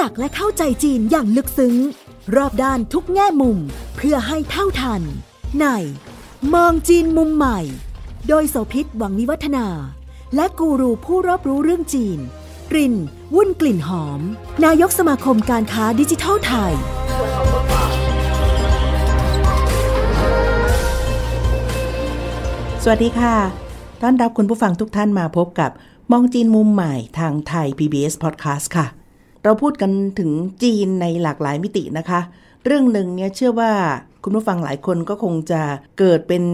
จักและเข้าใจจีนอย่างลึกซึ้ง รอบด้านทุกแง่มุม เพื่อให้เท่าทัน ใน มองจีนมุมใหม่ โดยโสพิษหวังวิวัฒนา และกูรูผู้รอบรู้เรื่องจีนรินวุ่นกลิ่นหอม นายกสมาคมการค้าดิจิทัลไทย สวัสดีค่ะต้อนรับคุณผู้ฟังทุกท่านมาพบกับมองจีนมุมใหม่ทางไทย PBS Podcast ค่ะเราพูดกันถึงจีนในหลากหลายมิตินะคะ เรื่องหนึ่งเนี่ยเชื่อว่าคุณผู้ฟังหลายคนก็คงจะเกิดเป็น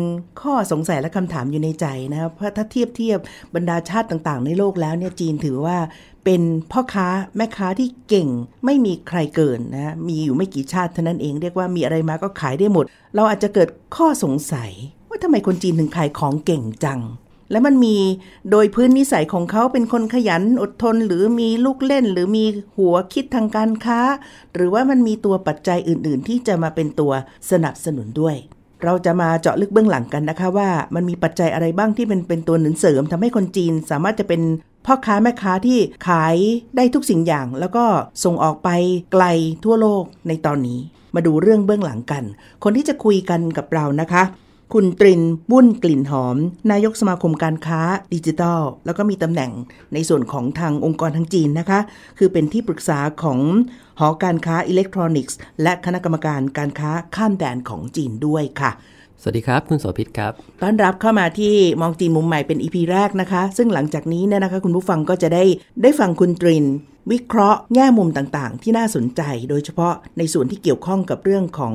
ข้อสงสัยและคำถามอยู่ในใจนะครับเพราะถ้าเทียบเทียบบรรดาชาติต่างๆในโลกแล้วเนี่ยจีนถือว่าเป็นพ่อค้าแม่ค้าที่เก่ง ไม่มีใครเกินนะมีอยู่ไม่กี่ชาติเท่านั้นเองเรียกว่ามีอะไรมาก็ขายได้หมด เราอาจจะเกิดข้อสงสัย ว่าทำไมคนจีนถึงขายของเก่งจังและมันมีโดยพื้นนิสัยของเขาเป็นคนขยันอดทน หรือมีลูกเล่น หรือมีหัวคิดทางการค้า หรือว่ามันมีตัวปัจจัยอื่นๆ ที่จะมาเป็นตัวสนับสนุนด้วย เราจะมาเจาะลึกเบื้องหลังกันนะคะว่ามันมีปัจจัยอะไรบ้างที่เป็นเป็นตัวหนุนเสริม ทำให้คนจีนสามารถจะเป็นพ่อค้าแม่ค้าที่ขายได้ทุกสิ่งอย่าง แล้วก็ส่งออกไปไกลทั่วโลกในตอนนี้ มาดูเรื่องเบื้องหลังกัน คนที่จะคุยกันกับเรานะคะคุณตรินบุ้นกลิ่นหอม นายกสมาคมการค้าดิจิทัล แล้วก็มีตำแหน่งในส่วนของทางองค์กรทางจีนนะคะ คือเป็นที่ปรึกษาของ หอการค้าอิเล็กทรอนิกส์ และคณะกรรมการการค้าข้ามแดนของจีนด้วยค่ะสวัสดีครับ คุณโสภิตครับต้อนรับเข้ามาที่มองจีมุมใหม่เป็นอีพีแรกนะคะ ซึ่งหลังจากนี้เนี่ยนะคะคุณผู้ฟังก็จะได้ได้ฟังคุณตริน วิเคราะห์ แง่มุมต่างๆ ที่น่าสนใจ โดยเฉพาะในส่วนที่เกี่ยวข้องกับเรื่องของ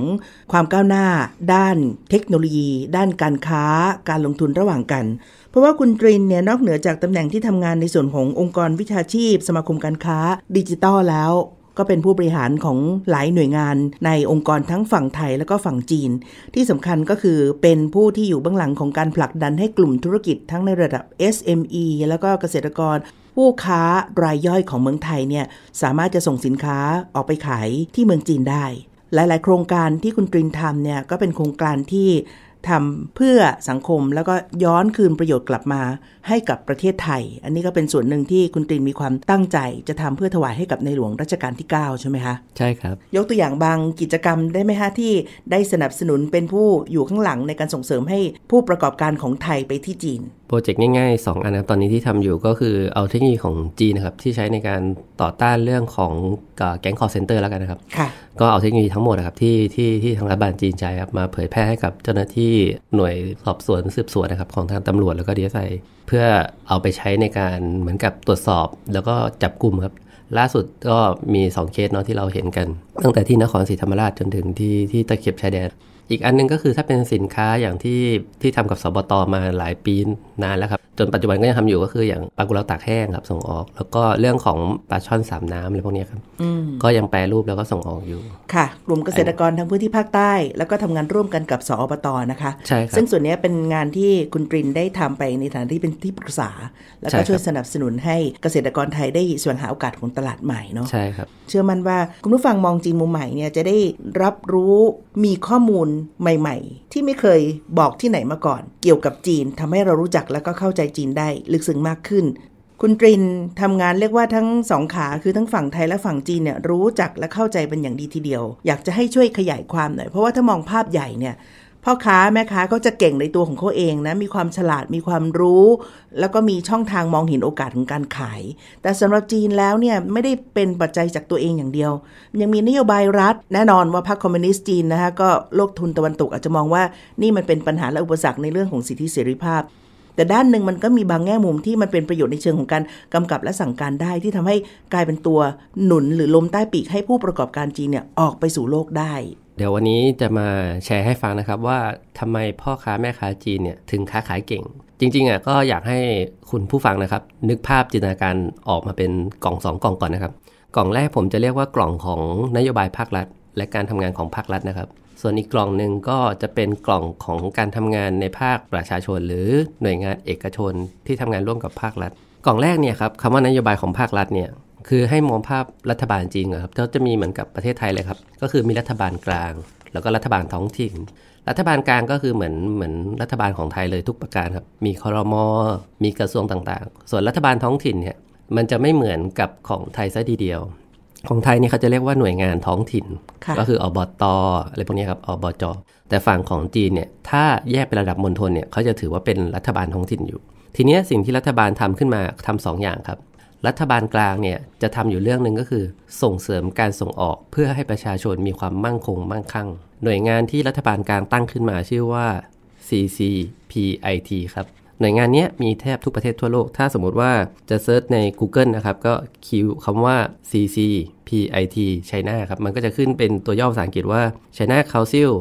ความก้าวหน้า ด้านเทคโนโลยี ด้านการค้า การลงทุนระหว่างกัน เพราะว่าคุณตรินเนี่ยนอกเหนือจากตำแหน่งที่ทำงานในส่วนขององค์กรวิชาชีพ สมาคมการค้า ดิจิตอลแล้วก็เป็นผู้บริหารของหลายหน่วยงาน ในองค์กรทั้งฝั่งไทยและก็ฝั่งจีน ที่สำคัญก็คือเป็นผู้ที่อยู่เบื้องหลังของการผลักดันให้กลุ่มธุรกิจทั้งในระดับ SME แล้วก็เกษตรกรผู้ค้ารายย่อยของเมืองไทยเนี่ยสามารถจะส่งสินค้าออกไปขายที่เมืองจีนได้ หลาย ๆ โครงการที่คุณตรินทำเนี่ยก็เป็นโครงการที่ทำเพื่อสังคมแล้วก็ย้อนคืนประโยชน์กลับมา ให้กับประเทศไทย อันนี้ก็เป็นส่วนหนึ่งที่คุณติีมีความตั้งใจ จะทำเพื่อถวายให้กับในหลวงรัชกาลที่ 9 ใช่ไหมคะใช่ครับ ยกตัวอย่างบางกิจกรรมได้ไหมคะที่ได้สนับสนุนเป็นผู้อยู่ข้างหลังในการส่งเสริมให้ผู้ประกอบการของไทยไปที่จีนโปรเจกต์ง่าย ๆ 2 อันครับตอนนี้ที่ทำอยู่ก็คือเอาเทคโนโลยีของจีนะครับ ที่ใช้ในการต่อต้านเรื่องของแก๊งคอร์เซนเตอร์แล้วกันนะครับก็เอาเทคโนโลยีทั้งหมดนะครับ ที่ที่ที่ทางรัฐบาลจีนใช้ครับ มาเผยแพร่ให้กับเจ้าหน้าที่หน่วยสอบสวนสืบสวนนะครับของทางตำรวจแล้วก็ดีเอสไอเพื่อเอาไปใช้ในการเหมือนกับตรวจสอบแล้วก็จับกลุ่มครับล่าสุดก็มี 2 เคสเนาะที่เราเห็นกัน ตั้งแต่ที่นครศรีธรรมราชจนถึงที่ที่ตะเข็บชายแดนอีกอันนึงก็คือถ้าเป็นสินค้าอย่างที่ที่ทำกับสบตมาหลายปีนานแล้วครับจนปัจจุบันก็ยังทำอยู่ก็คืออย่างปลากุเลาตากแห้งครับส่งออก แล้วก็เรื่องของปลาช่อนสามน้ำอะไรพวกนี้ครับก็ยังแปรรูปแล้วก็ส่งออกอยู่ ค่ะ กลุ่มเกษตรกรทั้งพื้นที่ภาคใต้ แล้วก็ทำงานร่วมกันกับสอบตนะคะใช่ครับซึ่งส่วนนี้เป็นงานที่คุณตรินได้ทำไปในฐานะที่เป็นที่ปรึกษา แล้วก็ช่วยสนับสนุนให้เกษตรกรไทยได้สวงหาโอกาสของตลาดใหม่เนาะใช่ครับเชื่อมั่นว่าคุณผู้ฟังมองจีนมุมใหม่เนี่ยจะได้รับรู้มีข้อมูลใหม่ ๆ ที่ไม่เคยบอกที่ไหนมาก่อน เกี่ยวกับจีนทำให้เรารู้จักแล้วก็เข้าใจจีนได้ ลึกซึ้งมากขึ้น คุณตรินทำงานเรียกว่าทั้งสองขาคือทั้งฝั่งไทยและฝั่งจีนเนี่ยรู้จักและเข้าใจเป็นอย่างดีทีเดียว อยากจะให้ช่วยขยายความหน่อย เพราะว่าถ้ามองภาพใหญ่เนี่ยพ่อค้าแม่ค้าก็จะเก่งในตัวของเขาเองนะมีความฉลาดมีความรู้ แล้วก็มีช่องทางมองเห็นโอกาสของการขาย แต่สำหรับจีนแล้วเนี่ยไม่ได้เป็นปัจจัยจากตัวเองอย่างเดียว ยังมีนโยบายรัฐ แน่นอนว่าพรรคคอมมิวนิสต์จีนนะคะก็โลกทุนตะวันตกอาจจะมองว่านี่มันเป็นปัญหาและอุปสรรคในเรื่องของสิทธิเสรีภาพ แต่ด้านหนึ่งมันก็มีบางแง่มุมที่มันเป็นประโยชน์ในเชิงของการกำกับและสั่งการได้ที่ทำให้กลายเป็นตัวหนุนหรือลมใต้ปีกให้ผู้ประกอบการจีนเนี่ยออกไปสู่โลกได้ดี๋ยววันนี้จะมาแชร์ให้ฟังนะครับว่าทำไมพ่อค้าแม่ค้าจีนเนี่ย ถึงค้าขายเก่ง จริงๆอ่ะก็อยากให้คุณผู้ฟังนะครับ นึกภาพจินตนาการออกมาเป็นกล่อง2กล่องก่อนนะครับ กล่องแรกผมจะเรียกว่ากล่องของนโยบายภาครัฐ และการทำงานของภาครัฐนะครับ ส่วนอีกกล่องหนึ่งก็จะเป็นกล่องของการทำงานในภาคประชาชน หรือหน่วยงานเอกชนที่ทำงานร่วมกับภาครัฐ กล่องแรกเนี่ยครับคำว่านโยบายของภาครัฐเนี่ยคือให้มองภาพรัฐบาลจริงครับเขาจะมีเหมือนกับประเทศไทยเลยครับ ก็คือมีรัฐบาลกลาง แล้วก็รัฐบาลท้องถิ่น รัฐบาลกลางก็คือเหมือนเหมือนรัฐบาลของไทยเลยทุกประการครับ มีคอรมอมีกระทรวงต่างๆ ส่วนรัฐบาลท้องถิ่นเนี่ย มันจะไม่เหมือนกับของไทยซะทีเดียว ของไทยนี่เขาจะเรียกว่าหน่วยงานท้องถิ่น ก็คืออบตอะไรพวกนี้ครับ อบจ แต่ฝั่งของจีนเนี่ย ถ้าแยกเป็นระดับมณฑลเนี่ยเขาจะถือว่าเป็นรัฐบาลท้องถิ่นอยู่ ทีนี้สิ่งที่รัฐบาลทำขึ้นมาทำ 2 อย่างครับรัฐบาลกลางเนี่ยจะทำอยู่เรื่องหนึ่งก็คือส่งเสริมการส่งออกเพื่อให้ประชาชนมีความมั่งคงมั่งคั่งหน่วยงานที่รัฐบาลกลางตั้งขึ้นมาชื่อว่า CCPIT ครับ หน่วยงานนี้มีแทบทุกประเทศทั่วโลก ถ้าสมมติว่าจะเซิร์ชใน Google นะครับก็คิวคำว่า CCPIT China ครับ มันก็จะขึ้นเป็นตัวย่อภาษาอังกฤษว่า China Council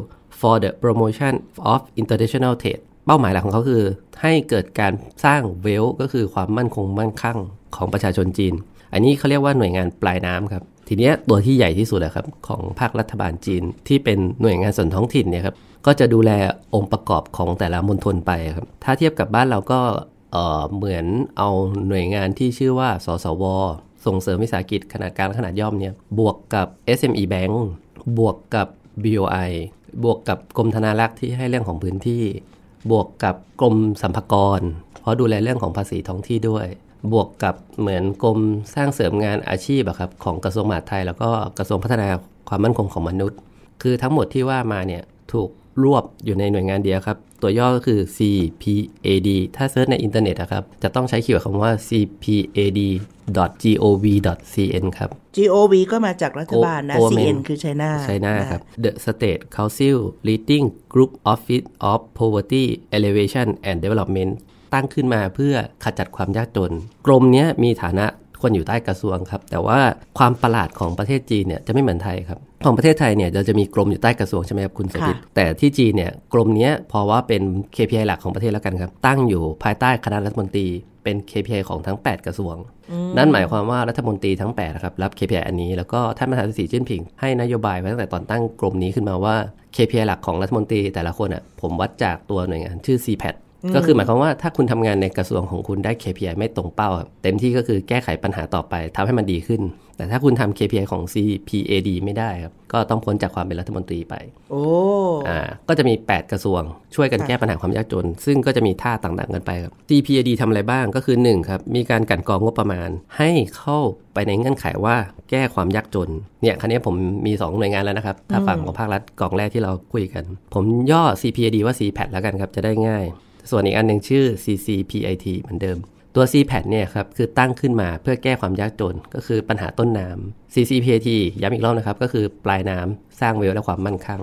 for the Promotion of International Trade เป้าหมายหลักของเขาคือให้เกิดการสร้างเวล ก็คือความมั่นคงมั่นคั่งของประชาชนจีน อันนี้เขาเรียกว่าหน่วยงานปลายน้ำครับ ทีนี้ตัวที่ใหญ่ที่สุดนะครับของภาครัฐบาลจีน ที่เป็นหน่วยงานส่วนท้องถิ่นเนี่ยครับ ก็จะดูแลองค์ประกอบของแต่ละมณฑลไปครับ ถ้าเทียบกับบ้านเราก็เหมือนเอาหน่วยงานที่ชื่อว่า สสว ส่งเสริมวิสาหกิจขนาดกลางขนาดย่อมเนี่ยบวกกับ SME Bank บวกกับ BOI บวกกับกรมธนารักษ์ที่ให้เรื่องของพื้นที่บวกกับกรมสัมภากรเพราะดูแลเรื่องของภาษีท้องที่ด้วย บวกกับเหมือนกรมสร้างเสริมงานอาชีพครับของกระทรวงมหาดไทยแล้วก็กระทรวงพัฒนาความมั่นคงของมนุษย์ คือทั้งหมดที่ว่ามาเนี่ยถูกรวบอยู่ในหน่วยงานเดียวครับ ตัวย่อก็คือ CPAD ถ้าเซิร์ชในอินเทอร์เน็ตนะครับ จะต้องใช้คีย์เวิร์ดคำว่า cpad.gov.cn ครับ gov ก็มาจากรัฐบาลนะ cn คือไชน่าไชน่าครับ the state council leading group office of poverty elevation and development ตั้งขึ้นมาเพื่อขจัดความยากจน กรมนี้มีฐานะควรอยู่ใต้กระทรวงครับแต่ว่าความประหลาดของประเทศจีนเนี่ยจะไม่เหมือนไทยครับของประเทศไทยเนี่ยเราจะมีกรมอยู่ใต้กระทรวงใช่ไหมครับคุณสมบิตแต่ที่จีนเนี่ยกรมนี้พอว่าเป็น KPI หลักของประเทศแล้วกันครับตั้งอยู่ภายใต้คณะรัฐมนตรีเป็น KPI ของทั้ง 8 กระทรวง นั่นหมายความว่ารัฐมนตรีทั้ง8นะครับรับ KPI อันนี้ แล้วก็ท่านประธานสีจิ้นผิงให้นโยบายไว้ตั้งแต่ตอนตั้งกรมนี้ขึ้นมาว่า KPI หลักของรัฐมนตรี แต่ละคนอ่ะผมวัดจากตัวหน่วยงานชื่อ CPAT ก็คือหมายความว่าถ้าคุณทำงานในกระทรวงของคุณได้ KPI ไม่ตรงเป้า เต็มที่ก็คือแก้ไขปัญหาต่อไป ทำให้มันดีขึ้น แต่ถ้าคุณทำ KPI ของ CPAD ไม่ได้ครับ ก็ต้องพ้นจากความเป็นรัฐมนตรีไป โอ้อ่าก็จะมี8กระทรวงช่วยกันแก้ปัญหาความยากจน ซึ่งก็จะมีท่าต่างๆกันไปครับ CPAD ทำอะไรบ้างก็คือ1ครับมีการกันกองงบประมาณ ให้เข้าไปในเงื่อนไขว่าแก้ความยากจนเนี่ยครั้งนี้ผมมี2หน่วยงานแล้วนะครับถ้าฝั่งของภาครัฐกองแรกที่เราคุยกัน ผมย่อ CPAD ว่า CPAD แล้วกันครับจะได้ง่ายส่วนอีกอันหนึ่งชื่อ CCPIT เหมือนเดิม ตัว CPAT เนี่ยครับคือตั้งขึ้นมาเพื่อแก้ความยากจนก็คือปัญหาต้นน้ำ CCPIT ย้ำอีกรอบนะครับ ก็คือปลายน้ำสร้างเวลและความมั่นคง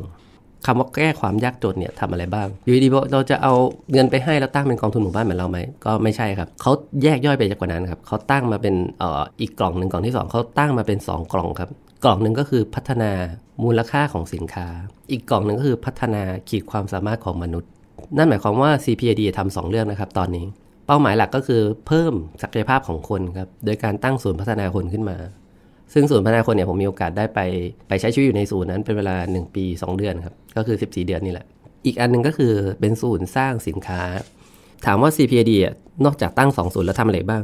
คำว่าแก้ความยากจนเนี่ยทำอะไรบ้าง อยู่ดีๆเราจะเอาเงินไปให้แล้วตั้งเป็นกองทุนหมู่บ้านเหมือนเราไหมก็ไม่ใช่ครับเขาแยกย่อยไปจากกว่านั้นครับเขาตั้งมาเป็นอออีกกล่องหนึ่งกล่องที่ 2เขาตั้งมาเป็น 2 กล่องครับกล่องหนึ่งก็คือพัฒนามูลค่าของสินค้า อีกกล่องหนึ่งก็คือพัฒนาขีดความสามารถของมนุษย์นั่นหมายความว่า CPID ทำสองเรื่องนะครับตอนนี้ เป้าหมายหลักก็คือเพิ่มศักยภาพของคนครับโดยการตั้งศูนย์พัฒนาคนขึ้นมา ซึ่งศูนย์พัฒนาคนเนี่ยผมมีโอกาสได้ไป ไปใช้ชีวิตอยู่ในศูนย์นั้นเป็นเวลา 1 ปี 2 เดือนครับก็คือ 14 เดือนนี่แหละ อีกอันนึงก็คือเป็นศูนย์สร้างสินค้า ถามว่า CPID นอกจากตั้ง2ศูนย์แล้วทำอะไรบ้าง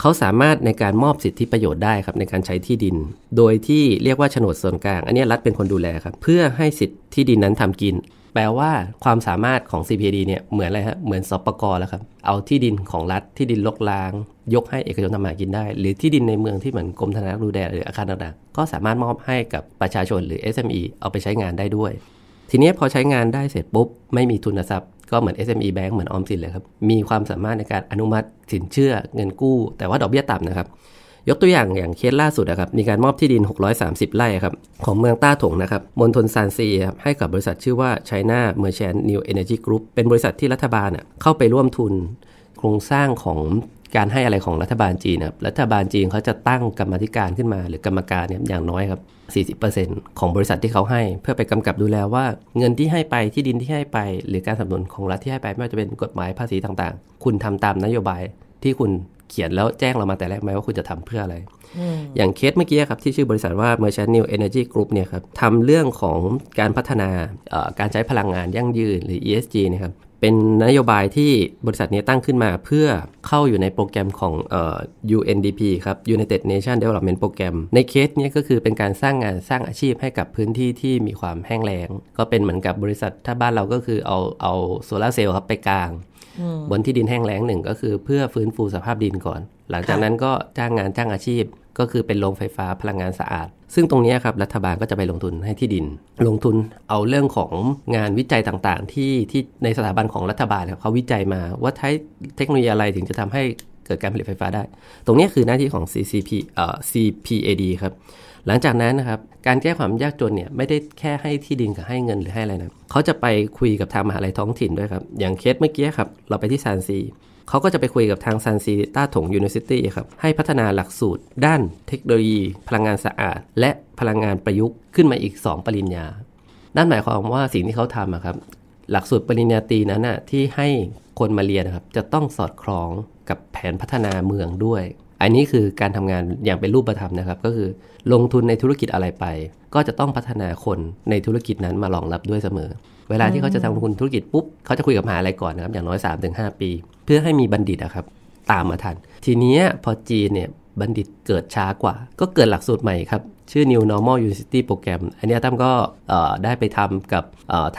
เขาสามารถในการมอบสิทธิประโยชน์ได้ครับในการใช้ที่ดิน โดยที่เรียกว่าโฉนดส่วนกลาง อันนี้รัฐเป็นคนดูแลครับ เพื่อให้สิทธิที่ดินนั้นทำกินแปลว่าความสามารถของ CPD เนี่ยเหมือนอะไรฮะเหมือนสปกรแล้วครับ เอาที่ดินของรัฐที่ดินลกล้าง ยกให้เอกชนทำมากินได้ หรือที่ดินในเมืองที่เหมือนกรมธนารักษ์ดูแลหรืออาคารต่างๆ ก็สามารถมอบให้กับประชาชนหรือ SME เอาไปใช้งานได้ด้วย ทีนี้พอใช้งานได้เสร็จปุ๊บ ไม่มีทุนทรัพย์ ก็เหมือน SME Bank เหมือนออมสินเลยครับมีความสามารถในการอนุมัติสินเชื่อเงินกู้ แต่ว่าดอกเบี้ยต่ำนะครับยกตัวอย่าง อย่างเคสล่าสุดนะครับมีการมอบที่ดิน 630 ไร่ครับ ของเมืองต้าถงนะครับมณฑลซานซีครับให้กับบริษัทชื่อว่าไชน่าเมอร์แชนนิวเอเนจีกรุ๊ปเป็นบริษัทที่รัฐบาลเข้าไปร่วมทุน โครงสร้างของการให้อะไรของรัฐบาลจีนครับรัฐบาลจีนเขาจะตั้งกรรมธิการขึ้นมา หรือกรรมการเนี่ยอย่างน้อยครับ 40%ของบริษัทที่เขาให้เพื่อไปกำกับดูแลว่าเงินที่ให้ไปที่ดินที่ให้ไป หรือการสนับสนุนของรัฐที่ให้ไปไม่ว่าจะเป็นกฎหมายภาษีต่างๆ คุณทำตามนโยบายที่คุณขียนแล้วแจ้งเรามาแต่แรกไหมว่าคุณจะทำเพื่ออะไร อย่างเคสเมื่อกี้ครับที่ชื่อบริษัทว่า Merchant New Energy Group เนี่ยครับทำเรื่องของการพัฒนาการใช้พลังงานยั่งยืนหรือ ESG นะครับเป็นนโยบายที่บริษัทนี้ตั้งขึ้นมาเพื่อเข้าอยู่ในโปรแกรมของ UNDP ครับ United Nations Development Program ในเคสนี้ก็คือเป็นการสร้างงานสร้างอาชีพให้กับพื้นที่ที่มีความแห้งแล้ง ก็เป็นเหมือนกับบริษัทถ้าบ้านเราก็คือเอาเอาโซลาเซลล์ครับไปกลางบนที่ดินแห้งแล้งหนึ่งก็คือเพื่อฟื้นฟูสภาพดินก่อน หลังจากนั้นก็จ้างงานจ้างอาชีพ ก็คือเป็นโรงไฟฟ้าพลังงานสะอาด ซึ่งตรงนี้ครับรัฐบาลก็จะไปลงทุนให้ที่ดิน ลงทุนเอาเรื่องของงานวิจัยต่างๆ ที่ที่ในสถาบันของรัฐบาลเขาวิจัยมาว่าใช้เทคโนโลยีอะไรถึงจะทำให้เกิดการผลิตไฟฟ้าได้ ตรงนี้คือหน้าที่ของ CCP เอ่อ CPAD ครับหลังจากนั้นนะครับการแก้ความยากจนเนี่ยไม่ได้แค่ให้ที่ดินกับให้เงินหรือให้อะไรนะเขาจะไปคุยกับทางมหาลัยท้องถิ่นด้วยครับอย่างเคสเมื่อกี้ครับ เราไปที่ซานซี เขาก็จะไปคุยกับทางซานซีต้าถงยูนิเวอร์ซิตี้ครับให้พัฒนาหลักสูตร ด้านเทคโนโลยี พลังงานสะอาด และพลังงานประยุกต์ขึ้นมาอีก 2 ปริญญา นั่นหมายความว่าสิ่งที่เขาทำครับหลักสูตรปริญญาตรีนั้นนะที่ให้คนมาเรียนนะครับจะต้องสอดคล้องกับแผนพัฒนาเมืองด้วยอันนี้คือการทำงานอย่างเป็นรูปธรรมนะครับ ก็คือลงทุนในธุรกิจอะไรไป ก็จะต้องพัฒนาคนในธุรกิจนั้นมารองรับด้วยเสมอ เวลาที่เขาจะทำทุนธุรกิจปุ๊บ เขาจะคุยกับมหาลัยก่อนนะครับอย่างน้อย3-5 ปี เพื่อให้มีบัณฑิตนะครับตามมาทัน ทีนี้พอจีนเนี่ยบัณฑิตเกิดช้ากว่า ก็เกิดหลักสูตรใหม่ครับ ชื่อ New Normal University Program อันนี้ตั้มก็ได้ไปทำกับ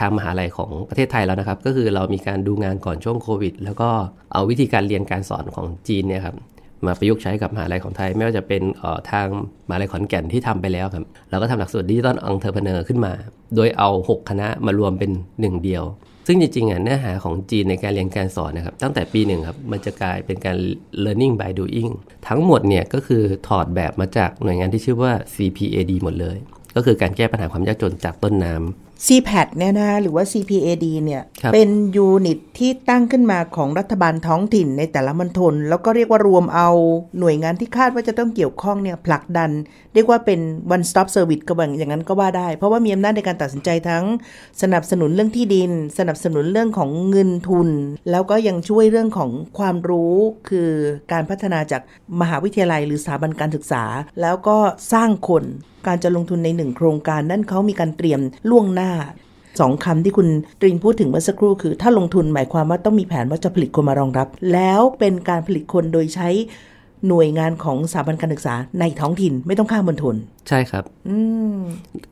ทางมหาลัยของประเทศไทยแล้วนะครับก็คือเรามีการดูงานก่อนช่วงโควิดแล้วก็เอาวิธีการเรียนการสอนของจีนเนี่ยครับมาประยุกต์ใช้กับมหาลัยของไทย ไม่ว่าจะเป็นทางมหาลัยขอนแก่นที่ทำไปแล้วครับเราก็ทำหลักสูตรดิจิตอลอังเทอร์เพเนอร์ขึ้นมา โดยเอา 6 คณะมารวมเป็นหนึ่งเดียว ซึ่งจริงๆอ่ะเนื้อหาของจีนในการเรียนการสอนนะครับตั้งแต่ปีหนึ่งครับมันจะกลายเป็นการ learning by doing ทั้งหมดเนี่ยก็คือถอดแบบมาจากหน่วยงานที่ชื่อว่า CPAD หมดเลย ก็คือการแก้ปัญหาความยากจนจากต้นน้ำ c p a d เนี่ยนะหรือว่า CPAD เนี่ย เป็น ยูนิต ที่ตั้งขึ้นมาของรัฐบาลท้องถิ่น ในแต่ละมณฑล แล้วก็เรียกว่ารวมเอา หน่วยงานที่คาดว่าจะต้องเกี่ยวข้องเนี่ยผลักดัน เรียกว่าเป็น one stop service ก็บบงอย่างนั้นก็ว่าได้ เพราะว่ามีอำนาจในการตัดสินใจทั้ง สนับสนุนเรื่องที่ดิน สนับสนุนเรื่องของเงินทุน แล้วก็ยังช่วยเรื่องของความรู้ คือการพัฒนาจากมหาวิทยาลัยหรือสถาบันการศึกษา แล้วก็สร้างคน การจะลงทุนในหนึ่งโครงการ นั่นเขามีการเตรียมล่วงหน้าาสองคำที่คุณตรีนพูดถึงเมื่อสักครู่คือถ้าลงทุนหมายความว่าต้องมีแผนว่าจะผลิตคนมารองรับ แล้วเป็นการผลิตคนโดยใช้หน่วยงานของสถาบันการศึกษาในท้องถิ่นไม่ต้องข้ามมณฑลใช่ครับอื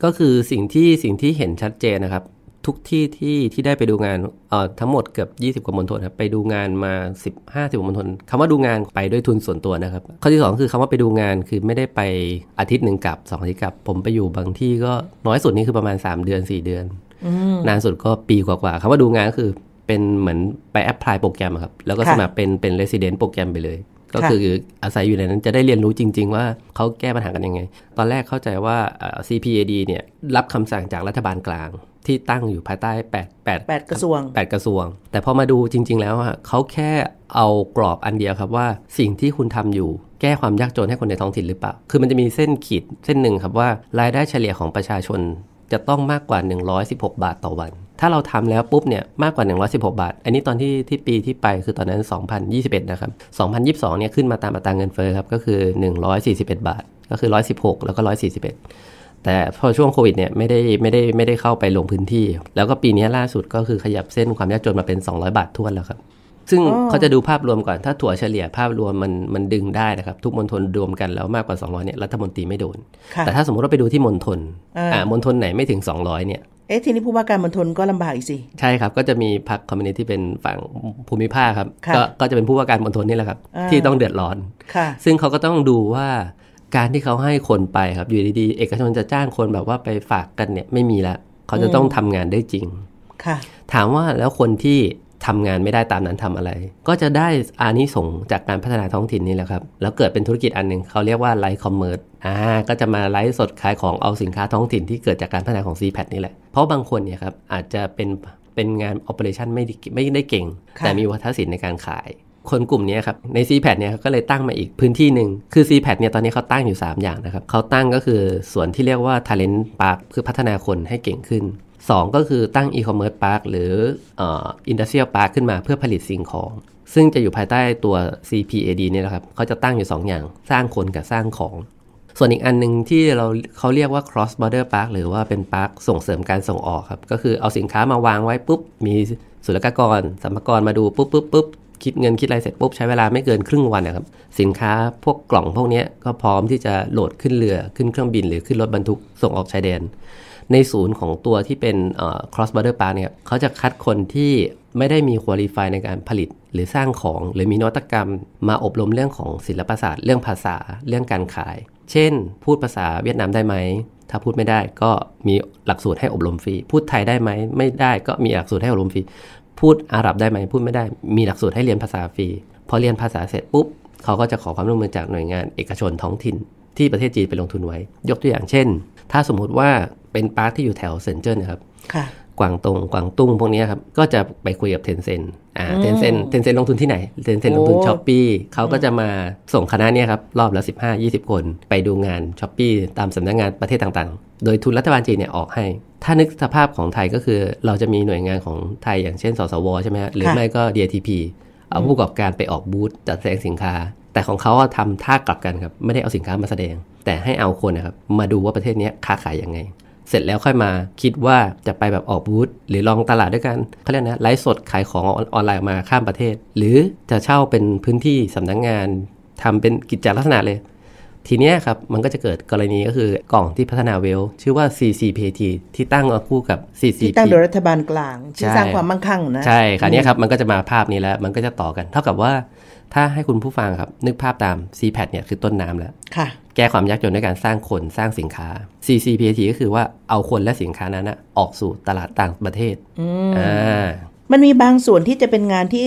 ก็คือสิ่งที่สิ่งที่เห็นชัดเจนนะครับทุกที่ที่ที่ได้ไปดูงานเอ่อทั้งหมดเกือบ 20 กว่ามณฑลครับไปดูงานมา15 10กว่ามณฑลคำว่าดูงานไปด้วยทุนส่วนตัวนะครับข้อที่2คือคำว่าไปดูงานคือไม่ได้ไปอาทิตย์หนึ่งกลับ2อาทิตย์กลับผมไปอยู่บางที่ก็น้อยสุดนี่คือประมาณ 3 เดือน 4 เดือน นานสุดก็ปีกว่าๆคำว่าดูงานก็คือเป็นเหมือนไปแอปพลายโปรแกรมครับแล้วก็สมัครเป็นเป็นเรสซิเดนต์โปรแกรมไปเลยก็คืออาศัยอยู่ในนั้น จะได้เรียนรู้จริง ๆ ว่าเขาแก้ปัญหากันยังไง ตอนแรกเข้าใจว่า CPAD เนี่ยรับคำสั่งจากรัฐบาลกลางที่ตั้งอยู่ภายใต้ 8 8 8 กระทรวง 8 กระทรวง แต่พอมาดูจริง ๆ แล้วอะเขาแค่เอากรอบอันเดียวครับว่าสิ่งที่คุณทำอยู่แก้ความยากจนให้คนในท้องถิ่นหรือเปล่า คือมันจะมีเส้นขีดเส้นหนึ่งครับว่ารายได้เฉลี่ยของประชาชนจะต้องมากกว่า 116 บาทต่อวัน ถ้าเราทำแล้วปุ๊บเนี่ยมากกว่า 116 บาท อันนี้ตอนที่ที่ปีที่ไปคือตอนนั้น 2021 นะครับ 2022 เนี่ยขึ้นมาตามอัตราเงินเฟ้อครับก็คือ 141 บาท ก็คือ 116 แล้วก็ 141แต่พอช่วงโควิดเนี่ยไม่ได้ไม่ได้ไม่ได้เข้าไปลงพื้นที่ แล้วก็ปีนี้ล่าสุดก็คือขยับเส้นความยากจนมาเป็น 200 บาททวนแล้วครับ ซึ่งเขาจะดูภาพรวมก่อนถ้าถั่วเฉลี่ยภาพรวมมันมันดึงได้นะครับ ทุกมณฑลรวมกันแล้วมากกว่า 200เนี่ยรัฐมนตรีไม่โดน แต่ถ้าสมมติเราไปดูที่มณฑลอ่ามณฑลไหนไม่ถึง 200 เนี่ย เอ๊ะทีนี้ผู้ว่าการมณฑลก็ลำบากอีกสิใช่ครับ ก็จะมีพรรคคอมมิวนิสต์ที่เป็นฝั่งภูมิภาคครับก็ก็จะเป็นผู้ว่าการมณฑลนี่แหละครับที่ต้องเดือดร้อนซึ่งเขาก็ต้องดูว่าการที่เขาให้คนไปครับอยู่ดีๆ เอกชนจะจ้างคนแบบว่าไปฝากกันเนี่ยไม่มีละ เขาจะต้องทำงานได้จริงค่ะ ถามว่าแล้วคนที่ทำงานไม่ได้ตามนั้นทำอะไรก็จะได้อานิสงจากการพัฒนาท้องถิ่นนี่แหละครับแล้วเกิดเป็นธุรกิจอันหนึ่งเขาเรียกว่าไลฟ์คอมเมอร์สอ่าก็จะมาไลฟ์สดขายของเอาสินค้าท้องถิ่นที่เกิดจากการพัฒนาของ c p a พนี่แหละเพราะบางคนเนี่ยครับอาจจะเป็นเป็นงานโอเปอเรชันไม่ไม่ได้เก่งแต่มีวัฒนศิลป์ในการขายคนกลุ่มนี้ครับ ใน c p a d เนี่ยก็เลยตั้งมาอีกพื้นที่หนึ่งคือ c p a d เนี่ยตอนนี้เขาตั้งอยู่ 3 อย่างนะครับ เขาตั้งก็คือส่วนที่เรียกว่า Talent Park คือพัฒนาคนให้เก่งขึ้น 2 ก็คือตั้ง e-commerce park หรืออินดัสเซียลพาร์คขึ้นมาเพื่อผลิตสิ่งของ ซึ่งจะอยู่ภายใต้ตัว CPAD เนี่ยะครับ เขาจะตั้งอยู่ 2 อย่างสร้างคนกับสร้างของ ส่วนอีกอันหนึ่งที่เราเขาเรียกว่า cross border park หรือว่าเป็น park ส่งเสริมการส่งออกครับก็คือเอาสินค้ามาวางไว้ปุ๊บมีศุลกากรสัมภากะมาดูปุ๊บปุ๊บปุ๊บคิดเงินคิดอะไรเสร็จปุ๊บใช้เวลาไม่เกินครึ่งวันนะครับสินค้าพวกกล่องพวกนี้ก็พร้อมที่จะโหลดขึ้นเรือขึ้นเครื่องบินหรือขึ้นรถบรรทุกส่งออกชายแดน ในศูนย์ของตัวที่เป็น cross border park เนี่ยเขาจะคัดคนที่ไม่ได้มีคุณลิฟายในการผลิตหรือสร้างของหรือมีนวัตกรรม มาอบรมเรื่องของศิลปศาสตร์เรื่องภาษาเรื่องการขาย เช่น พูดภาษาเวียดนามได้ไหม ถ้าพูดไม่ได้ก็มีหลักสูตรให้อบรมฟรีพูดไทยได้ไหม ไม่ได้ก็มีหลักสูตรให้อบรมฟรีพูดอาหรับได้ไหมพูดไม่ได้มีหลักสูตรให้เรียนภาษาฟรีพอเรียนภาษาเสร็จปุ๊บเขาก็จะขอความร่วมมือจากหน่วยงานเอกชนท้องถิ่น ที่ประเทศจีนไปลงทุนไว้ ยกตัวอย่างเช่น ถ้าสมมุติว่าเป็นปาร์คที่อยู่แถวเซนเจอร์นะครับกวางตงกวางตุ้งพวกนี้ครับ ก็จะไปคุยกับเทนเซ็นอ่าเทนเซ็นเทนเซ็นลงทุนที่ไหนเทนเซ็นลงทุนช้อปปี้เขาก็จะมาส่งคณะนี้ครับ รอบละ15-20 คนไปดูงานช้อปปี้ตามสำนักงานประเทศต่าง ๆ โดยทุนรัฐบาลจีนเนี่ยออกให้ ถ้านึกสภาพของไทยก็คือเราจะมีหน่วยงานของไทยอย่างเช่นสสวใช่ไหมหรือไม่ก็ DTP เอาผู้ประกอบการไปออกบูธจัดแสดงสินค้า แต่ของเขาทำท่ากลับกันครับไม่ได้เอาสินค้ามาแสดง แต่ให้เอาคนนะครับมาดูว่าประเทศนี้ค้าขายยังไงเสร็จแล้วค่อยมาคิดว่าจะไปแบบออกบูธหรือลองตลาดด้วยกันเขาเรียกนะ ไลฟ์สดขายของออนไลน์มาข้ามประเทศ หรือจะเช่าเป็นพื้นที่สำนักงงาน ทำเป็นกิจจลักษณะเลยทีเนี้ยครับ มันก็จะเกิดกรณีก็คือกล่องที่พัฒนาเวล ชื่อว่า CCPT ที่ตั้งคู่กับ CCP ที่ตั้งโดยรัฐบาลกลาง ที่สร้างความมั่งคั่งนะ ใช่ครับเนี้ยครับมันก็จะมาภาพนี้แล้ว มันก็จะต่อกันเท่ากับว่าถ้าให้คุณผู้ฟังครับนึกภาพตาม CPAT เนี่ย คือต้นน้ำแล้วค่ะ แก้ความยากจนด้วยการสร้างคนสร้างสินค้า CCPT ก็คือว่าเอาคนและสินค้านั้นนะออกสู่ตลาดต่างประเทศอ่ามันมีบางส่วนที่จะเป็นงานที่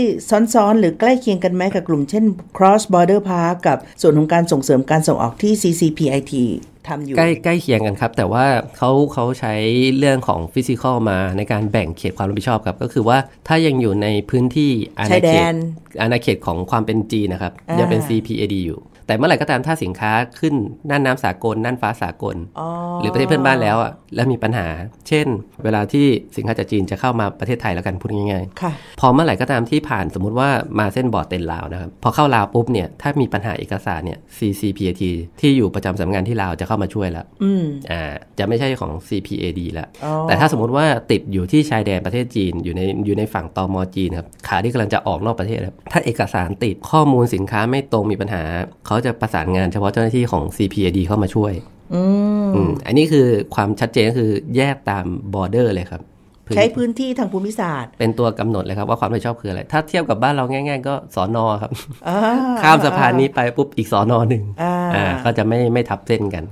ซ้อนๆ หรือใกล้เคียงกันไหมกับกลุ่มเช่น cross border park กับส่วนของการส่งเสริมการส่งออกที่ CCPIT ทำอยู่ใกล้ใกล้เคียงกันครับ แต่ว่าเขาเขาใช้เรื่องของฟิสิกอลมาในการแบ่งเขตความรับผิดชอบครับ ก็คือว่าถ้ายังอยู่ในพื้นที่อาณาเขตอาณาเขตของความเป็นจีนะครับยังเป็น CPAD อยู่แต่ เมื่อไหร่ ก็ตามถ้าสินค้าขึ้นน่านน้ำสากลน่านฟ้าสากล หรือประเทศเพื่อนบ้านแล้วอ่ะแล้วมีปัญหา เช่นเวลาที่สินค้าจากจีนจะเข้ามาประเทศไทยแล้วกันพูดง่ายๆพอเมื่อไหร่ก็ตามที่ผ่านสมมุติว่ามาเส้นบอร์ดเต็นลาวนะครับพอเข้าลาวปุ๊บเนี่ยถ้ามีปัญหาเอกสารเนี่ย CCPAT ที่อยู่ประจำสำนักงานที่ลาวจะเข้ามาช่วยแล้วอ่าจะไม่ใช่ของ CPAD แล้วแต่ถ้าสมมติว่าติดอยู่ที่ชายแดนประเทศจีนอยู่ในอยู่ในฝั่งตอมอจีนครับขาที่กำลังจะออกนอกประเทศครับถ้าเอกสารติดข้อมูลสินค้าไม่ตรงมีปัญหาเขาเขาจะประสานงานเฉพาะเจ้าหน้าที่ของ CPAD เข้ามาช่วย อืมอันนี้คือความชัดเจนคือแยกตามบอร์เดอร์เลยครับ ใช้พื้นที่ทางภูมิศาสตร์ เป็นตัวกำหนดเลยครับว่าความรับผิดชอบคืออะไร ถ้าเทียบกับบ้านเราง่ายๆก็สอนอครับ ข้ามสะพานนี้ไปปุ๊บอีกสอนอหนึ่ง อ่า ก็จะไม่ไม่ทับเส้นกัน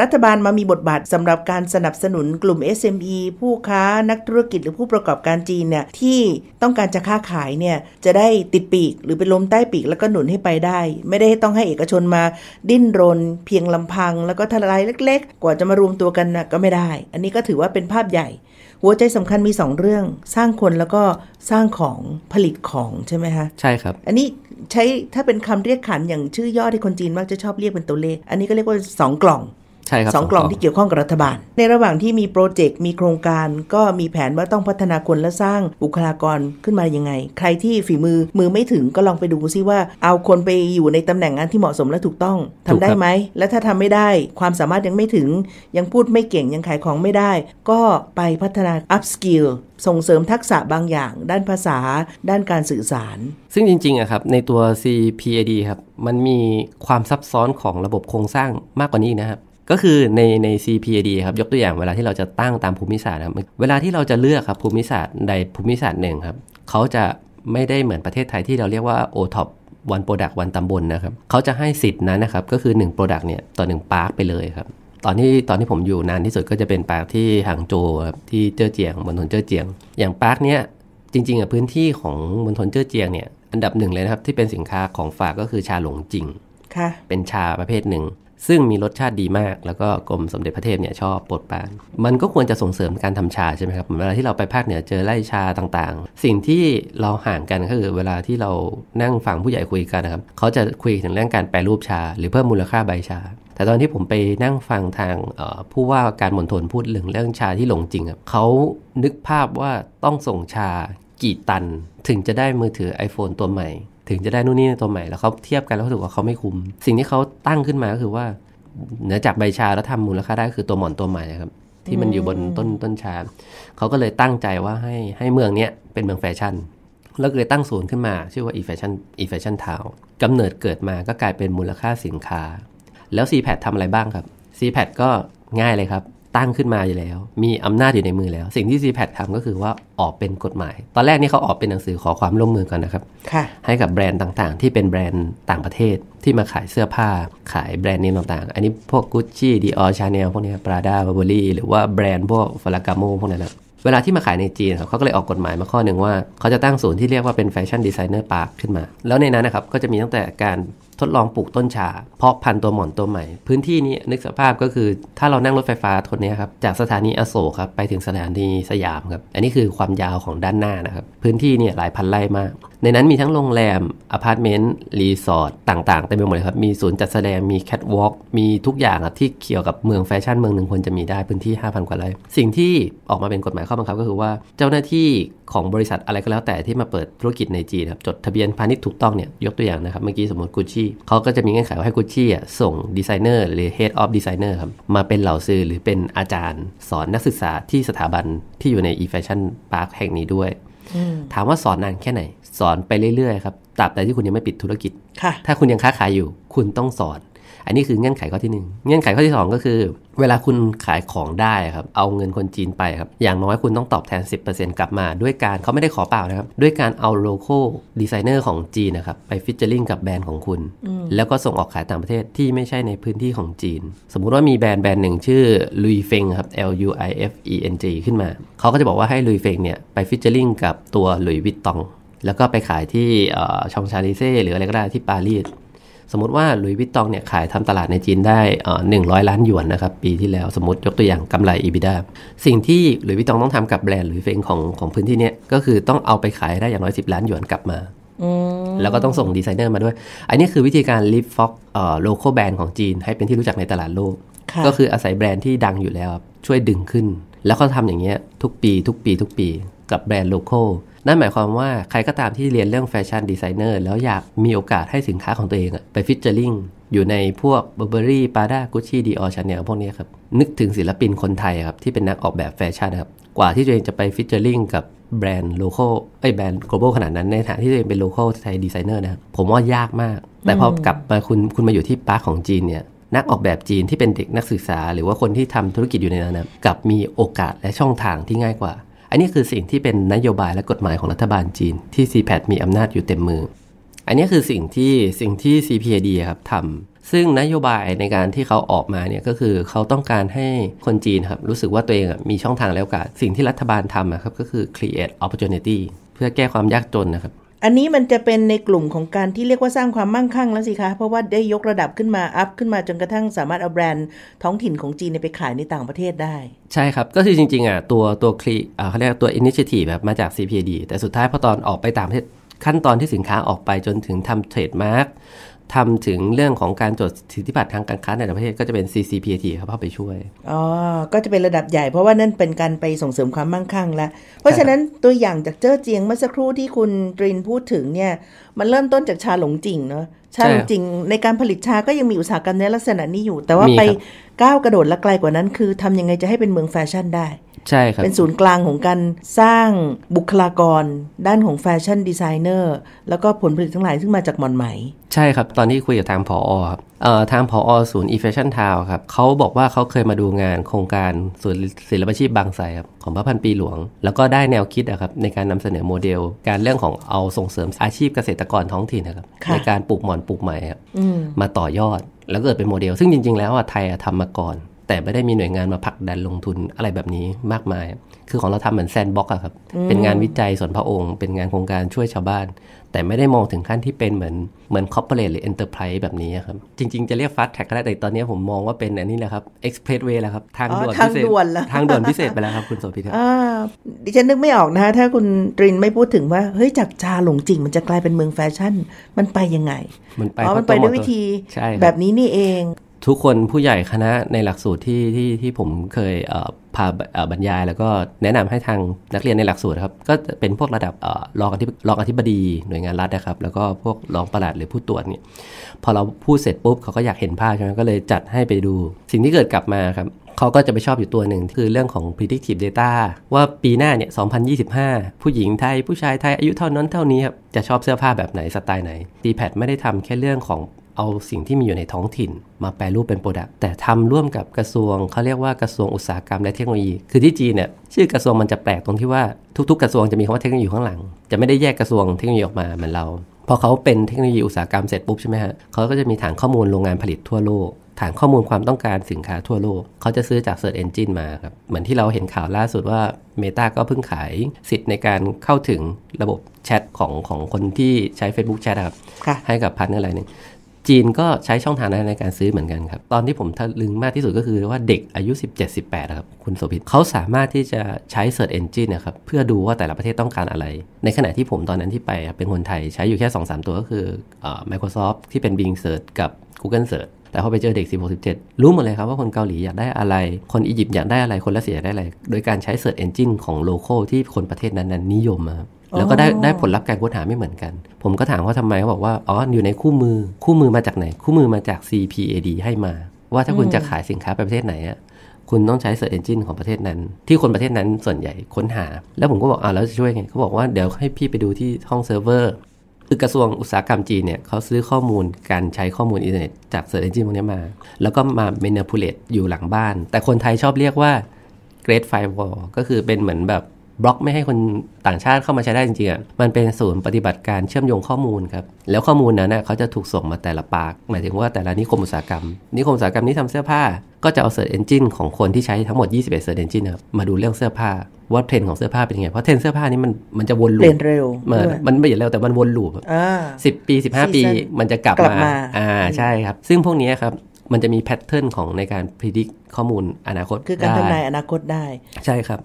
รัฐบาลมามีบทบาทสำหรับการสนับสนุนกลุ่ม SME ผู้ค้า นักธุรกิจหรือผู้ประกอบการจีนเนี่ยที่ต้องการจะค้าขายเนี่ยจะได้ติดปีก หรือเป็นลมใต้ปีกแล้วก็หนุนให้ไปได้ ไม่ได้ต้องให้เอกชนมาดิ้นรน เพียงลำพังแล้วก็ทลายเล็ก ๆ กว่าจะมารวมตัวกันนะก็ไม่ได้ อันนี้ก็ถือว่าเป็นภาพใหญ่ หัวใจสำคัญมี 2 เรื่อง สร้างคนแล้วก็สร้างของผลิตของใช่ไหมคะใช่ครับอันนี้ใช้ถ้าเป็นคำเรียกขันอย่างชื่อย่อที่คนจีนมักจะชอบเรียกเป็นตัวเลขอันนี้ก็เรียกว่า2กล่องช่ครับสองกล่องที่เกี่ยวข้องกับรัฐบาล ในระหว่างที่มีโปรเจกต์มีโครงการ ก็มีแผนว่าต้องพัฒนาคนและสร้างบุคลากรขึ้นมายังไง ใครที่ฝีมือมือไม่ถึงก็ลองไปดูซิว่าเอาคนไปอยู่ในตำแหน่งงานที่เหมาะสมและถูกต้อง ทำได้ไหม และถ้าทำไม่ได้ ความสามารถยังไม่ถึงยังพูดไม่เก่งยังขายของไม่ได้ ก็ไปพัฒนาอัพสกิลส่งเสริมทักษะบางอย่าง ด้านภาษาด้านการสื่อสาร ซึ่งจริงๆอะครับในตัว CPAD ครับมันมีความซับซ้อนของระบบโครงสร้างมากกว่านี้นะครับก็คือในใน CPD a ครับยกตัวอย่างเวลาที่เราจะตั้งตามภูมิศาสตร์ครับเวลาที่เราจะเลือกครับภูมิศาสตร์ใดภูมิศาสตร์หนึ่งครับเขาจะไม่ได้เหมือนประเทศไทยที่เราเรียกว่า o t o p วันโปรดักต์วันตำบลนนะครับ เขาจะให้สิทธิ์นั้นนะครับก็คือ 1 Product เนี่ยต่อ1 Park ไปเลยครับ ตอนที่ตอนที่ผมอยู่นานที่สุดก็จะเป็นปาร์คที่หางโจครับที่เจ้อเจียงมณฑลเจ้อเจียง อย่างปาร์คเนี้ยจริงๆอ่ะพื้นที่ของมณฑลเจ้อเจียงเนี่ยอันดับหนึ่งเลยนะครับที่เป็นสินค้าของฝากก็คือชาหลงจริงค่ะเป็นชาประเภทหนึ่งซึ่งมีรสชาติดีมากแล้วก็กรมสมเด็จพระเทพเนี่ยชอบโปรดปาน มันก็ควรจะส่งเสริมการทำชาใช่ไหมครับเวลาที่เราไปภาคเนี่ยเจอไร่ชาต่างๆ สิ่งที่เราห่างกันก็คือ เวลาที่เรานั่งฟังผู้ใหญ่คุยกันนะครับเขาจะคุยถึงเรื่องการแปรรูปชาหรือเพิ่มมูลค่าใบชา แต่ตอนที่ผมไปนั่งฟังทางผู้ว่าการมณฑลพูดเรื่องเรื่องชาที่หลงจริงครับเขานึกภาพว่าต้องส่งชากี่ตันถึงจะได้มือถือ iPhone ตัวใหม่ึงจะได้นู่นนี่ตัวใหม่แล้วเขาเทียบกันแล้วเขาถือว่าเขาไม่คุ้มสิ่งที่เขาตั้งขึ้นมาก็คือว่าเนื้อจากใบชาแล้วทำมูลค่าได้คือตัวหมอนตัวใหม่นะครับที่มันอยู่บนต้นต้นชาเขาก็เลยตั้งใจว่าให้ให้เมืองเนี้ยเป็นเมืองแฟชั่นแล้วเลยตั้งศูนย์ขึ้นมา ชื่อว่าอีแฟชั่นอีแฟชั่นทาวกำเนิดเกิดมาก็กลายเป็นมูลค่าสินค้า แล้ว c p แพทำอะไรบ้างครับ c p แพก็ง่ายเลยครับตั้งขึ้นมาอยู่แล้ว มีอำนาจอยู่ในมือแล้ว สิ่งที่ c p a ดทำก็คือว่า ออกเป็นกฎหมาย ตอนแรกนี่เขาออกเป็นหนังสือขอความร่วมมือก่อนนะครับ ค่ะ ให้กับแบรนด์ต่างๆ ที่เป็นแบรนด์ต่างประเทศที่มาขายเสื้อผ้า ขายแบรนด์เนมต่างๆ อันนี้พวก Gucci Dior Chanel พวกนี้ปราดาบาร์บอรี่หรือว่าแบรนด์พวกฟลากาโมพวกนั้นนะเวลาที่มาขายในจีนครับเขาก็เลยออกกฎหมายมาข้อหนึ่งว่าเขาจะตั้งศูนย์ที่เรียกว่าเป็นแฟชั่นดีไซเนอร์ปาร์คขึ้นมา แล้วในนั้นนะครับ ก็จะมีตั้งแต่การทดลองปลูกต้นชา เพาะพันธุ์ตัวหมอนตัวใหม่ พื้นที่นี้นึกสภาพก็คือ ถ้าเรานั่งรถไฟฟ้าทนนี้ครับ จากสถานีอโศกครับไปถึงสถานีสยามครับ อันนี้คือความยาวของด้านหน้านะครับ พื้นที่เนี่ยหลายพันไร่มาก ในนั้นมีทั้งโรงแรมอพาร์ตเมนต์ รีสอร์ทต่างๆเต็มไปหมดเลยครับ มีศูนย์จัดแสดงมีแคทวอล์กมีทุกอย่างครับที่เกี่ยวกับเมืองแฟชั่นเมืองหนึ่งควรจะมีได้พื้นที่5,000กว่าไร่สิ่งที่ออกมาเป็นกฎหมายข้อบังคับก็คือว่าเจ้าหน้าที่ของบริษัทอะไรก็แล้วแต่ที่มาเปิดธุรกิจในจีนครับจดทะเบียนพาณิชย์ถูกต้องเนี่ยยกตัวอย่างนะครับเมื่อกี้สมมติกุชชีเขาก็จะมีเงื่อนไขว่าให้กุชชี่ส่งดีไซเนอร์ หรือ Head of Designer ครับมาเป็นเหล่าซื้อหรือเป็นอาจารย์สอนนักศึกษาที่สถาบันที่อยู่ใน e-fashion park แห่งนี้ด้วย ถามว่าสอนนานแค่ไหน สอนไปเรื่อย ๆ ครับตราบใดที่คุณยังไม่ปิดธุรกิจ ถ้าคุณยังค้าขายอยู่คุณต้องสอนอันนี้คือเงื่อนไขข้อที่ 1 เงื่อนไขข้อที่2ก็คือ เวลาคุณขายของได้ครับ เอาเงินคนจีนไปครับ อย่างน้อยคุณต้องตอบแทน 10%กลับมาด้วยการเขาไม่ได้ขอเปล่านะครับ ด้วยการเอาโลโก้ดีไซเนอร์ของจีนนะครับ ไปฟิชเชอร์ลิงกับแบรนด์ของคุณ แล้วก็ส่งออกขายต่างประเทศที่ไม่ใช่ในพื้นที่ของจีน สมมุติว่ามีแบรนด์แบรนด์หนึ่งชื่อลุยเฟงครับ L U I F E N G ขึ้นมาเขาก็จะบอกว่าให้ลุยเฟงเนี่ยไปฟิชเชอร์ลิงกับตัวลุยวิตตอง แล้วก็ไปขายที่ชองชาลิเซ่หรืออะไรก็ได้ที่ปารีสสมมติว่า หลุยส์วิตตองเนี่ยขายทำตลาดในจีนได้หนึ่งร้อยล้านหยวนนะครับ ปีที่แล้วสมมติยกตัวอย่างกำไร EBITDA สิ่งที่หลุยส์วิตตองต้องทำกับแบรนด์หรือเฟงของของพื้นที่เนี้ยก็คือต้องเอาไปขายได้อย่างน้อยสิบล้านหยวนกลับมา แล้วก็ต้องส่งดีไซเนอร์มาด้วยอันนี้คือวิธีการลิฟฟ็อกโลโก้แบรนด์ของจีน ให้เป็นที่รู้จักในตลาดโลก ก็คืออาศัยแบรนด์ที่ดังอยู่แล้วช่วยดึงขึ้น แล้วเขาทำอย่างเงี้ยทุกปีทุกปี ทุกปีกับแบรนด์โลโก้นั่นหมายความว่าใครก็ตามที่เรียนเรื่องแฟชั่นดีไซเนอร์แล้วอยากมีโอกาสให้สินค้าของตัวเอง ไปฟิชเจอริงอยู่ในพวกเบอร์เบอรี่ ปาด้ากุชชี่ดีออชาแนลพวกนี้ครับ นึกถึงศิลปินคนไทยครับ ที่เป็นนักออกแบบแฟชั่นครับกว่าที่ตัวเองจะไปฟิชเจอริงกับแบรนด์โลโก้ไอ้แบรนด์ global ขนาดนั้นในฐานะที่ตัวเองเป็นโลโก้ไทยดีไซเนอร์นะผมว่ายากมาก แต่พอกลับมาคุณคุณมาอยู่ที่ปาร์คของจีนเนี่ยนักออกแบบจีนที่เป็นเด็กนักศึกษา หรือว่าคนที่ทำธุรกิจอยู่ในนั้นนะกับมีโอกาสและช่องทางที่ง่ายกว่าอันนี้คือสิ่งที่เป็นนโยบายและกฎหมายของรัฐบาลจีนที่ CPAT มีอำนาจอยู่เต็มมือ อันนี้คือสิ่งที่สิ่งที่ CPAD ครับทำ ซึ่งนโยบายในการที่เขาออกมาเนี่ยก็คือเขาต้องการให้คนจีนครับรู้สึกว่าตัวเองมีช่องทางแล้วกันสิ่งที่รัฐบาลทำนะครับก็คือ create opportunity เพื่อแก้ความยากจนนะครับอันนี้มันจะเป็นในกลุ่มของการที่เรียกว่าสร้างความมั่งคั่งแล้วสิคะ เพราะว่าได้ยกระดับขึ้นมา อัพขึ้นมาจนกระทั่งสามารถเอาแบรนด์ท้องถิ่นของจีนไปขายในต่างประเทศได้ ใช่ครับก็คือจริงๆอ่ะตัวตัวคลีเขาเรียกตัวอินิเชทีฟแบบมาจาก CPD แต่สุดท้ายพอตอนออกไปต่างประเทศ ขั้นตอนที่สินค้าออกไปจนถึงทำเทรดมาร์กทำถึงเรื่องของการจดสิทธิบัตรทางการค้าในต่างประเทศก็จะเป็น CCPT เขาเข้าไปช่วย อ๋อ ก็จะเป็นระดับใหญ่เพราะว่านั่นเป็นการไปส่งเสริมความมั่งคั่งละเพราะฉะนั้นตัวอย่างจากเจ้อเจียงเมื่อสักครู่ที่คุณตรินพูดถึงเนี่ย มันเริ่มต้นจากชาหลงจริงเนาะชาหลงจริงในการผลิตชาก็ยังมีอุตสาหกรรมในลักษณะนี้อยู่ แต่ว่าไปก้าวกระโดดและไกลกว่านั้นคือทำยังไงจะให้เป็นเมืองแฟชั่นได้ใช่ครับ เป็นศูนย์กลางของการสร้างบุคลากรด้านของแฟชั่นดีไซเนอร์แล้วก็ผลผลิตทั้งหลายซึ่งมาจากมอนไหมใช่ครับ ตอนที่คุยกับทางผอครับทางผอศูนย์อีเฟชั่นทาวครับเขาบอกว่าเขาเคยมาดูงาน โครงการศูนย์ศิลปาชีพบางไทรครับของพระพันปีหลวง แล้วก็ได้แนวคิดนะครับ ในการนำเสนอโมเดล การเรื่องของเอาส่งเสริมอาชีพเกษตรกรท้องถิ่นนะครับในการปลูกหมอนปลูกไหมครับมาต่อยอด แล้วเกิดเป็นโมเดล ซึ่งจริง ๆ แล้วอ่ะไทยทำมาก่อนแต่ไม่ได้มีหน่วยงานมาผลักดันลงทุนอะไรแบบนี้มากมาย คือของเราทำเหมือนแซนบ็อกอะครับ เป็นงานวิจัยส่วนพระองค์ เป็นงานโครงการช่วยชาวบ้าน แต่ไม่ได้มองถึงขั้นที่เป็นเหมือนเหมือนคอร์เปอเรทหรือเอ็นเตอร์ไพรส์แบบนี้ครับ จริง ๆ จะเรียกฟาสแท็กก็ได้แต่ตอนนี้ผมมองว่าเป็นอันนี้แหละครับเอ็กซ์เพรสเวย์แล้วครับ ทางด่วนพิเศษทางด่วนพิเศษไปแล้วครับคุณโสภิตดิฉันนึกไม่ออกนะะถ้าคุณตรินไม่พูดถึงว่าเฮ้ยจากจาหลงจริง มันจะกลายเป็นเมืองแฟชั่น มันไปยังไง มันไปด้วยวิธีแบบนี้นี่เองทุกคนผู้ใหญ่คณะในหลักสูตรที่ที่ที่ผมเคยพาบรรยาย แล้วก็แนะนำให้ทางนักเรียนในหลักสูตรครับ ก็เป็นพวกระดับรองอธิรองอธิบดีหน่วยงานรัฐนะครับแล้วก็พวกรองประหลัดหรือผู้ตรวจเนี่ยพอเราพูดเสร็จปุ๊บเขาก็อยากเห็นภาพใช่ไหมก็เลยจัดให้ไปดู สิ่งที่เกิดกลับมาครับเขาก็จะไปชอบอยู่ตัวหนึ่ง คือเรื่องของ predictive data ว่าปีหน้าเนี่ย 2025 ผู้หญิงไทยผู้ชายไทยอายุเท่านั้นเท่านี้ครับจะชอบเสื้อผ้าแบบไหนสไตล์ไหน d p a d ไม่ได้ทำแค่เรื่องของเอาสิ่งที่มีอยู่ในท้องถิ่นมาแปลรูปเป็นโปรดักต์แต่ทำร่วมกับกระทรวงเขาเรียกว่ากระทรวงอุตสาหกรรมและเทคโนโลยีคือที่จีนเนี่ยชื่อกระทรวงมันจะแปลกตรงที่ว่าทุกๆกระทรวงจะมีคำว่าเทคโนโลยีข้างหลังจะไม่ได้แยกกระทรวงเทคโนโลยีออกมาเหมือนเรา พอเขาเป็นเทคโนโลยีอุตสาหกรรมเสร็จปุ๊บใช่ไหมฮะเขาก็จะมีฐานข้อมูลโรงงานผลิตทั่วโลกฐานข้อมูลความต้องการสินค้าทั่วโลกเขาจะซื้อจาก Search Engine มาครับเหมือนที่เราเห็นข่าวล่าสุดว่า Meta ก็เพิ่งขายสิทธิ์ในการเข้าถึงระบบแชทของของคนที่ใช้ Facebook Chat ครับให้กับพันธุ์อะไรหนึ่งจีนก็ใช้ช่องทางนั้นในการซื้อเหมือนกันครับ ตอนที่ผมทะลึงมากที่สุดก็คือว่าเด็กอายุ 17-18 ครับคุณโสภิตเขาสามารถที่จะใช้ Search Engine นะครับเพื่อดูว่าแต่ละประเทศต้องการอะไร ในขณะที่ผมตอนนั้นที่ไปเป็นคนไทย ใช้อยู่แค่ 2-3 ตัวก็คือ Microsoft ที่เป็น Bing Search กับ Google Search แต่พอไปเจอเด็ก 16 17 รู้หมดเลยครับว่าคนเกาหลีอยากได้อะไร คนอียิปต์อยากได้อะไรคนรัสเซียอยากได้อะไรโดยการใช้ Search Engine ของโลโก้ที่คนประเทศนั้นๆนิยมครับแล้วก็ได้ได้ผลลัพธ์การค้นหาไม่เหมือนกัน ผมก็ถามว่าทาไมเขาบอกว่า อ๋อ อยู่ในคู่มือ คู่มือมาจากไหน คู่มือมาจาก CPAD ให้มา ว่าถ้าคุณจะขายสินค้าไปประเทศไหนอะคุณต้องใช้ Search Engine ของประเทศนั้น ที่คนประเทศนั้นส่วนใหญ่ค้นหา แล้วผมก็บอกอ่าแล้วจะช่วยไง เขาบอกว่าเดี๋ยวให้พี่ไปดูที่ห้องเซิร์ฟเวอร์ คือกระทรวงอุตสาหกรรมจีนเนี่ยเขาซื้อข้อมูลการใช้ข้อมูลอินเทอร์เน็ตจากเซิร์ h เ n g จ n นพวกนี้มา แล้วก็มาเเนอร์พูล t e อยู่หลังบ้าน แต่คนไทยชอบเรียกว่าเกรดไฟวอลก็คือเป็นเหมือนแบบบล็อกไม่ให้คนต่างชาติเข้ามาใช้ได้จริง ๆ มันเป็นศูนย์ปฏิบัติการเชื่อมโยงข้อมูลครับ แล้วข้อมูลนั้นนยเขาจะถูกส่งมาแต่ละปาก หมายถึงว่าแต่ละนิคมอุตสาหกรรม นิคมอุตสาหกรรม นี้ทำเสื้อผ้า ก็จะเอาเซิร์ชเอนจินของคนที่ใช้ทั้งหมด 21เซิร์ชเอนจินนะครับ มาดูเรื่องเสื้อผ้าว่าเทรนของเสื้อผ้าเป็นยังไง เพราะเทรนเสื้อผ้านี่มันมันจะวนลูปเปลี่ยนเร็ว มันไม่เห็ียนเร็วแต่มันวนลูปสิบปี 15 ปีมันจะกลับมา อ่า ใช่ครับ ซึ่งพวกนี้ครับมันจะมีแพทเทิร์นของในการพิจิตรข้อมูลอนาคต คือการทำนายอนาคตได้ ใช่ครับ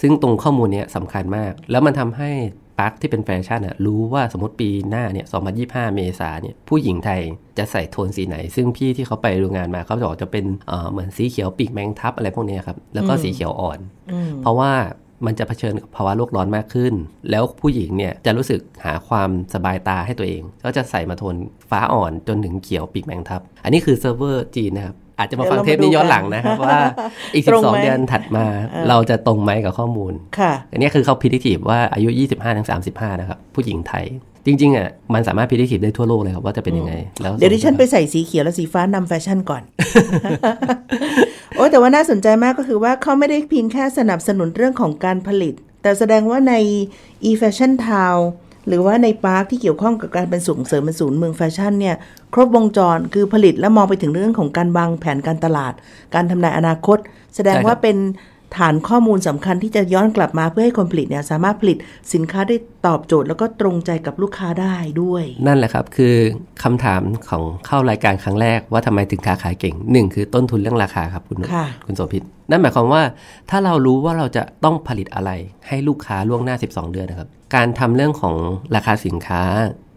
ซึ่งตรงข้อมูลนี้สำคัญมาก แล้วมันทำให้ปาร์คที่เป็นแฟชั่นอะรู้ว่าสมมติปีหน้าเนี่ย 2025 เมษาเนี่ยผู้หญิงไทยจะใส่โทนสีไหน ซึ่งพี่ที่เขาไปดูงานมา เขาบอกจะเป็นเหมือนสีเขียวปีกแมงทับอะไรพวกนี้ครับ แล้วก็สีเขียวอ่อน เพราะว่ามันจะเผชิญกับภาวะโลกร้อนมากขึ้น แล้วผู้หญิงเนี่ยจะรู้สึกหาความสบายตาให้ตัวเอง ก็จะใส่มาทนฟ้าอ่อนจนถึงเขียวปีกแมงทับ อันนี้คือเซิร์ฟเวอร์จีนนะครับ อาจจะมาฟังเทปนี้ย้อนหลังนะครับ ว่าอีก 12 เดือนถัดมา เราจะตรงไหมกับข้อมูล ค่ะ อันนี้คือเขาพิจิตรว่าอายุ 25-35 นะครับ ผู้หญิงไทยจริง ๆอ่ะมันสามารถพิจิตรได้ทั่วโลกเลยครับ ว่าจะเป็นยังไงแล้วเดี๋ยวดิฉันไปใส่สีเขียว และสีฟ้านำแฟชั่นก่อน โอ้แต่ว่าน่าสนใจมากก็คือว่าเขาไม่ได้เพียงแค่สนับสนุนเรื่องของการผลิต แต่แสดงว่าใน e-fashion town หรือว่าในพาร์คที่เกี่ยวข้องกับการเป็นส่งเสริมเป็นศูนย์เมืองแฟชั่นเนี่ย ครบวงจรคือผลิตและมองไปถึงเรื่องของการวางแผนการตลาด การทำนายอนาคต แสดงว่าเป็นฐานข้อมูลสำคัญที่จะย้อนกลับมาเพื่อให้คนผลิตเนี่ย สามารถผลิตสินค้าได้ตอบโจทย์ แล้วก็ตรงใจกับลูกค้าได้ด้วย นั่นแหละครับคือคำถามของเข้ารายการครั้งแรกว่าทำไมถึงค้าขายเก่งหนึ่งคือต้นทุนเรื่องราคาครับคุณ คุณโสภิตนั่นหมายความว่าถ้าเรารู้ว่าเราจะต้องผลิตอะไรให้ลูกค้าล่วงหน้า 12 เดือนนะครับการทำเรื่องของราคาสินค้า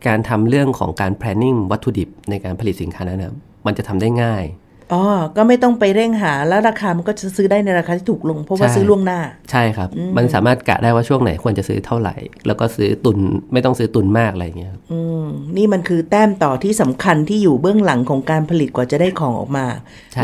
การทำเรื่องของการ planning วัตถุดิบในการผลิตสินค้านั้นนะมันจะทำได้ง่ายอ๋อ ก็ไม่ต้องไปเร่งหา แล้วราคา มันก็จะซื้อได้ในราคาที่ถูกลง เพราะว่าซื้อล่วงหน้า ใช่ครับ มันสามารถกะได้ว่าช่วงไหนควรจะซื้อเท่าไหร่ แล้วก็ซื้อตุน ไม่ต้องซื้อตุนมากอะไรเงี้ยอืมนี่มันคือแต้มต่อที่สำคัญที่อยู่เบื้องหลังของการผลิตกว่าจะได้ของออกมา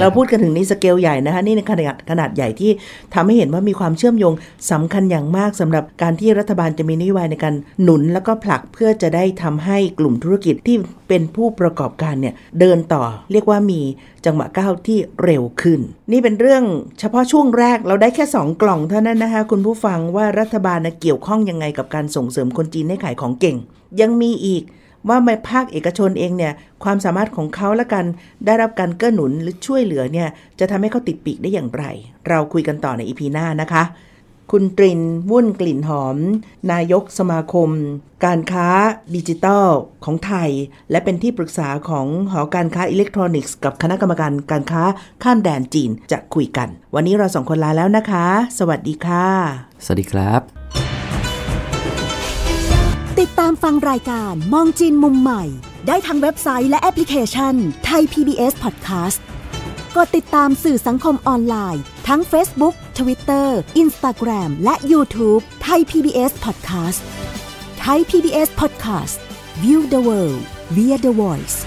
เราพูดกันถึงในสเกล ใหญ่นะคะ นี่ในขนาดขนาดใหญ่ที่ทำให้เห็นว่ามีความเชื่อมโยงสำคัญอย่างมากสำหรับการที่รัฐบาลจะมีนโยบายในการ หนุนแล้วก็ผลักเพื่อจะได้ทำให้กลุ่มธุรกิจที่เป็นผู้ประกอบการเนี่ยเดินต่อ เรียกว่ามีจังหวะก้าวที่เร็วขึ้น นี่เป็นเรื่องเฉพาะช่วงแรกเราได้แค่2กล่องเท่านั้นนะคะคุณผู้ฟังว่ารัฐบาลนะเกี่ยวข้อง ยังไงกับการส่งเสริมคนจีนให้ขายของเก่ง ยังมีอีกว่าในภาคเอกชนเองเนี่ย ความสามารถของเขาและกัน ได้รับการเกื้อหนุนหรือช่วยเหลือเนี่ยจะทำให้เขาติดปีกได้อย่างไร เราคุยกันต่อในอีพีหน้านะคะคุณตรินวุ่นกลิ่นหอม นายกสมาคม การค้าดิจิตอลของไทย และเป็นที่ปรึกษาของหอการค้าอิเล็กทรอนิกส์กับคณะกรรมการการค้าข้ามแดนจีนจะคุยกัน วันนี้เราสองคนลาแล้วนะคะ สวัสดีค่ะ สวัสดีครับ ติดตามฟังรายการมองจีนมุมใหม่ ได้ทางเว็บไซต์และแอปพลิเคชันไทย PBS Podcast กดติดตามสื่อสังคมออนไลน์ทั้ง Facebook Twitter Instagram และ YouTube ไทย PBS Podcast ไทย PBS Podcast View the world via the voice